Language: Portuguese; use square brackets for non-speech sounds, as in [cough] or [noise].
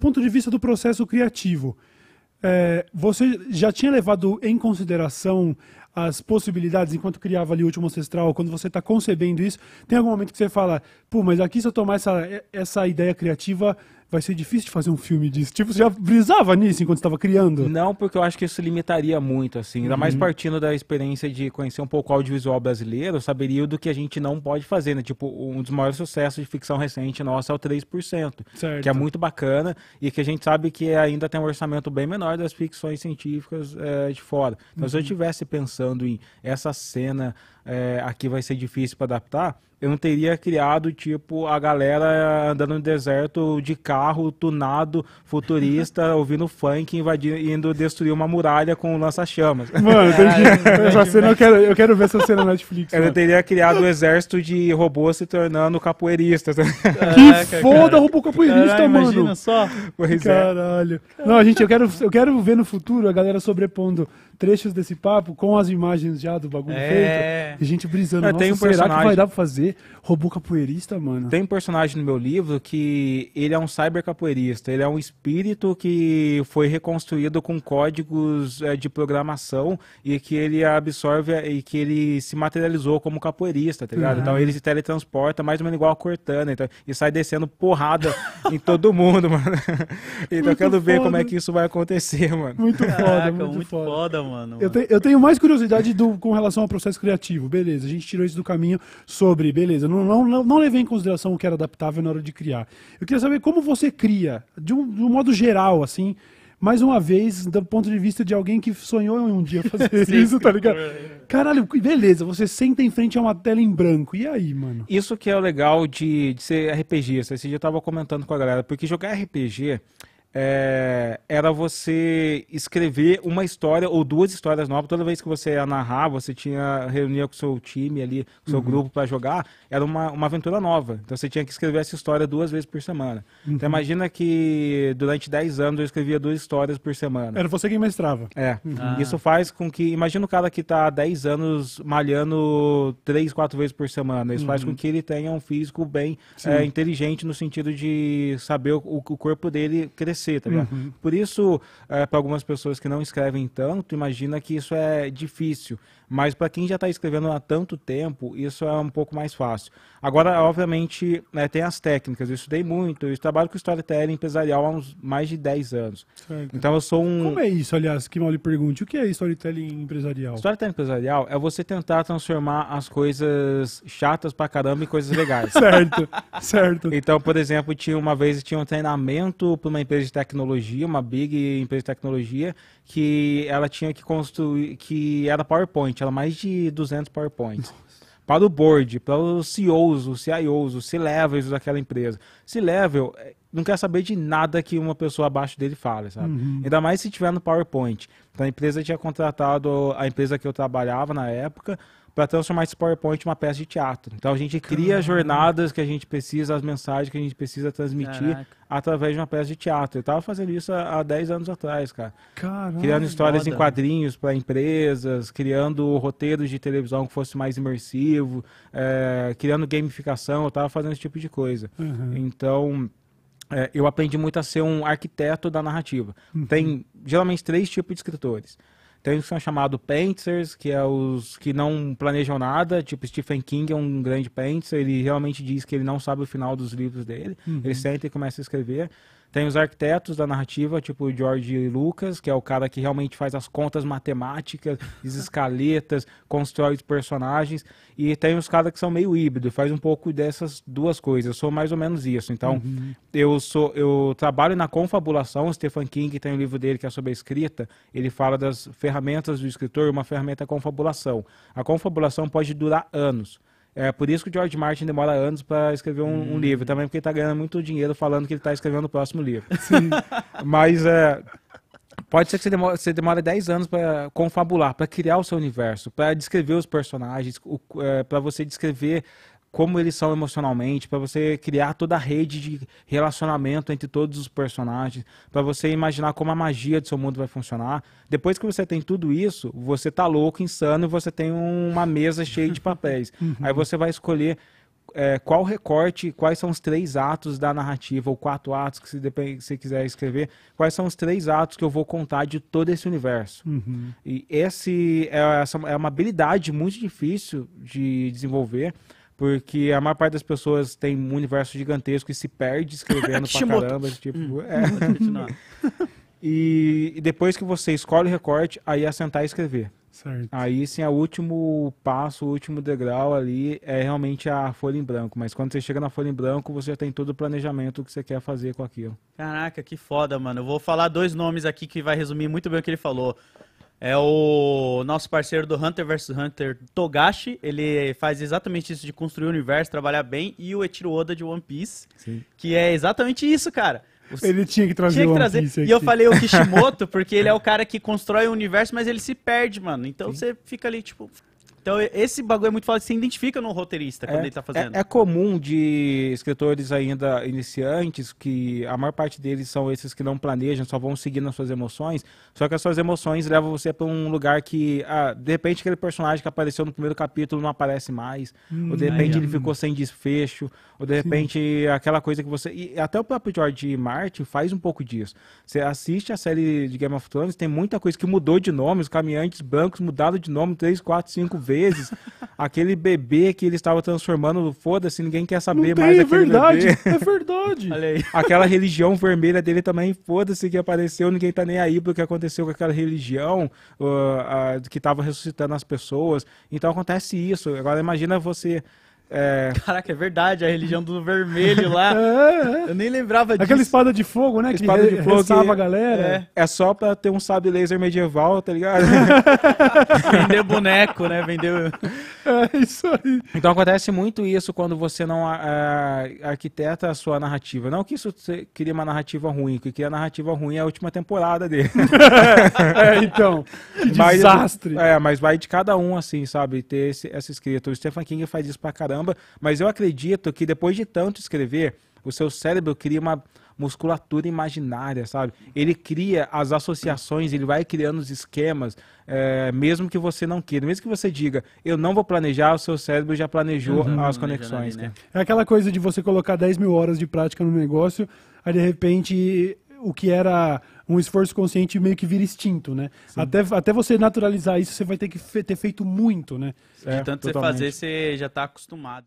ponto de vista do processo criativo, é, você já tinha levado em consideração as possibilidades enquanto criava ali o último ancestral, quando você está concebendo isso, tem algum momento que você fala, pô, mas aqui se eu tomar essa, essa ideia criativa, vai ser difícil de fazer um filme disso. Tipo, você já brisava nisso enquanto estava criando? Não, porque eu acho que isso limitaria muito, assim. Ainda uhum. mais partindo da experiência de conhecer um pouco o audiovisual brasileiro, saberia do que a gente não pode fazer, né? Tipo, um dos maiores sucessos de ficção recente nossa é o 3%, certo. que é muito bacana e que a gente sabe que ainda tem um orçamento bem menor das ficções científicas é, de fora. Então, uhum. se eu estivesse uhum. pensando pensando em essa cena é, eh, aqui vai ser difícil para adaptar, eu não teria criado, tipo, a galera andando no deserto de carro, tunado, futurista, [laughs] ouvindo funk, invadindo, indo destruir uma muralha com lança-chamas. Mano, é, essa cena eu quero, eu quero ver essa cena na Netflix. Eu não teria criado o um exército de robôs se tornando capoeiristas. Tá [laughs] que foda, cara. robô capoeirista, Caralho, mano. Imagina só. Pois é. Caralho. É. Não, gente, eu quero, eu quero ver no futuro a galera sobrepondo trechos desse papo com as imagens já do bagulho é... feito. E a gente brisando. Ah, Nossa, tem um será personagem... que vai dar pra fazer? Robô capoeirista, mano. Tem um personagem no meu livro que ele é um cyber capoeirista. Ele é um espírito que foi reconstruído com códigos é, de programação e que ele absorve e que ele se materializou como capoeirista, tá ligado? Uhum. Então ele se teletransporta mais ou menos igual a Cortana então, e sai descendo porrada [laughs] em todo mundo, mano. então eu quero ver como é que isso vai acontecer, mano. Muito foda, Caraca, muito, muito foda. foda mano. Eu, eu tenho mais curiosidade do, com relação ao processo criativo. Beleza, a gente tirou isso do caminho sobre beleza, não, não, não levei em consideração o que era adaptável na hora de criar. Eu queria saber como você cria, de um, de um modo geral, assim, mais uma vez, do ponto de vista de alguém que sonhou em um dia fazer [laughs] Sim, isso, tá ligado? Caralho, beleza, você senta em frente a uma tela em branco. E aí, mano? Isso que é o legal de, de ser RPGista. Esse dia eu tava comentando com a galera, porque jogar RPG é, era você escrever uma história ou duas histórias novas. Toda vez que você ia narrar, você tinha reunia com o seu time ali, com o seu uhum. grupo para jogar, era uma, uma aventura nova. Então você tinha que escrever essa história duas vezes por semana. Então, uhum. Então imagina que durante 10 anos eu escrevia duas histórias por semana. Era você que mestrava. É. Uhum. Ah. Isso faz com que. Imagina o cara que está há 10 anos malhando 3, 4 vezes por semana. Isso faz com uhum. que ele tenha um físico bem é, inteligente no sentido de saber o, o corpo dele crescer acontecer, tá ligado? Uhum. Por isso, é, eh, para algumas pessoas que não escrevem tanto, imagina que isso é difícil. Mas para quem já está escrevendo há tanto tempo, isso é um pouco mais fácil. Agora, obviamente, né, tem as técnicas. Eu estudei muito, eu trabalho com storytelling empresarial há uns mais de 10 anos. Certo. Então eu sou um. Como é isso, aliás, que mal lhe pergunte? O que é storytelling empresarial? Storytelling empresarial é você tentar transformar as coisas chatas pra caramba em coisas legais. [laughs] certo, certo. Então, por exemplo, tinha uma vez tinha um treinamento para uma empresa de tecnologia, uma big empresa de tecnologia, que ela tinha que construir, que era PowerPoint ela é mais de 200 PowerPoints. Nossa. Para o board, para os CEOs, os CIOs, os C-levels daquela empresa. C-level é, não quer saber de nada que uma pessoa abaixo dele fale, sabe? Uhum. Ainda mais se tiver no PowerPoint. Então a empresa tinha contratado, a empresa que eu trabalhava na época, para transformar esse PowerPoint em uma peça de teatro. Então a gente cria as jornadas que a gente precisa, as mensagens que a gente precisa transmitir Caraca. através de uma peça de teatro. Eu estava fazendo isso há, 10 anos atrás, cara. Caramba, criando histórias em quadrinhos para empresas, criando roteiros de televisão que fosse mais imersivo, é, criando gamificação, eu estava fazendo esse tipo de coisa. Uhum. Então. É, eu aprendi muito a ser um arquiteto da narrativa. Uhum. Tem geralmente três tipos de escritores. Tem um que são chamados Painters, que é os que não planejam nada. Tipo, Stephen King é um grande Painter. ele realmente diz que ele não sabe o final dos livros dele. Uhum. Ele senta e começa a escrever. Tem os arquitetos da narrativa, tipo o George Lucas, que é o cara que realmente faz as contas matemáticas, as escaletas, constrói os personagens. E tem os caras que são meio híbrido, faz um pouco dessas duas coisas. Eu sou mais ou menos isso. Então, uhum. eu sou eu trabalho na confabulação. O Stephen King tem um livro dele que é sobre a escrita. Ele fala das ferramentas do escritor, uma ferramenta é confabulação. A confabulação pode durar anos é por isso que o George Martin demora anos para escrever um, hum. um, livro, também porque ele está ganhando muito dinheiro falando que ele está escrevendo o próximo livro. [laughs] Mas é, pode ser que você demore, você demore 10 anos para confabular, para criar o seu universo, para descrever os personagens, é, para você descrever como eles são emocionalmente, para você criar toda a rede de relacionamento entre todos os personagens, para você imaginar como a magia do seu mundo vai funcionar. Depois que você tem tudo isso, você tá louco, insano, e você tem uma mesa cheia de papéis. [laughs] Uhum. Aí você vai escolher é, qual recorte, quais são os três atos da narrativa, ou quatro atos que você quiser escrever, quais são os três atos que eu vou contar de todo esse universo. Uhum. E esse é, essa é uma habilidade muito difícil de desenvolver porque a maior parte das pessoas tem um universo gigantesco e se perde escrevendo [laughs] pra caramba. Tipo, hum, é. [laughs] e, e, depois que você escolhe o recorte, aí é sentar e escrever. Certo. Aí sim, é o último passo, o último degrau ali é realmente a folha em branco. Mas quando você chega na folha em branco, você já tem todo o planejamento que você quer fazer com aquilo. Caraca, que foda, mano. Eu vou falar dois nomes aqui que vai resumir muito bem o que ele falou. É o nosso parceiro do Hunter vs Hunter, Togashi. Ele faz exatamente isso de construir o universo, trabalhar bem. E o Etiro Oda de One Piece, Sim. que é exatamente isso, cara. Ele tinha que trazer tinha que trazer. Aqui. E eu falei o [laughs] Kishimoto, porque ele é o cara que constrói o universo, mas ele se perde, mano. Então Sim. você fica ali, tipo, então, esse bagulho é muito fácil, se identifica no roteirista quando é, ele tá é, fazendo. É, é, comum de escritores ainda iniciantes, que a maior parte deles são esses que não planejam, só vão seguindo as suas emoções, só que as suas emoções levam você para um lugar que, ah, de repente, aquele personagem que apareceu no primeiro capítulo não aparece mais, hum, ou de hum, repente é ele ficou sem desfecho, ou de repente Sim. aquela coisa que você... E até o próprio George Martin faz um pouco disso. Você assiste a série de Game of Thrones, tem muita coisa que mudou de nome, os caminhantes brancos mudaram de nome três, quatro, cinco vezes vezes, aquele bebê que ele estava transformando, foda-se, ninguém quer saber tem, mais é daquele verdade, bebê. É verdade, é [laughs] verdade. Aquela religião vermelha dele também, foda-se que apareceu, ninguém tá nem aí pro que aconteceu com aquela religião uh, uh, que estava ressuscitando as pessoas. Então acontece isso. Agora imagina você é... Caraca, é verdade, a religião do vermelho lá. [laughs] É, é. eu nem lembrava disso. Aquela espada de fogo, né? Espada que de fogo que... a galera. É. é. só pra ter um sabre laser medieval, tá ligado? [laughs] Vender boneco, né? Vender. É isso aí. Então acontece muito isso quando você não é, arquiteta a sua narrativa. Não que isso cria uma narrativa ruim, que queria a narrativa ruim é a última temporada dele. [laughs] é, então. Que desastre. É, mas vai de cada um, assim, sabe? Ter esse, essa escrita. O Stephen King faz isso pra caramba caramba, mas eu acredito que depois de tanto escrever, o seu cérebro cria uma musculatura imaginária, sabe? Ele cria as associações, ele vai criando os esquemas, é, mesmo que você não queira. Mesmo que você diga, eu não vou planejar, o seu cérebro já planejou uhum, as conexões. Né? Ali, né? É aquela coisa de você colocar 10 mil horas de prática no negócio, aí de repente o que era um esforço consciente meio que vira instinto, né? Até, até você naturalizar isso, você vai ter que fe ter feito muito, né? De é, tanto totalmente. você fazer, você já está acostumado.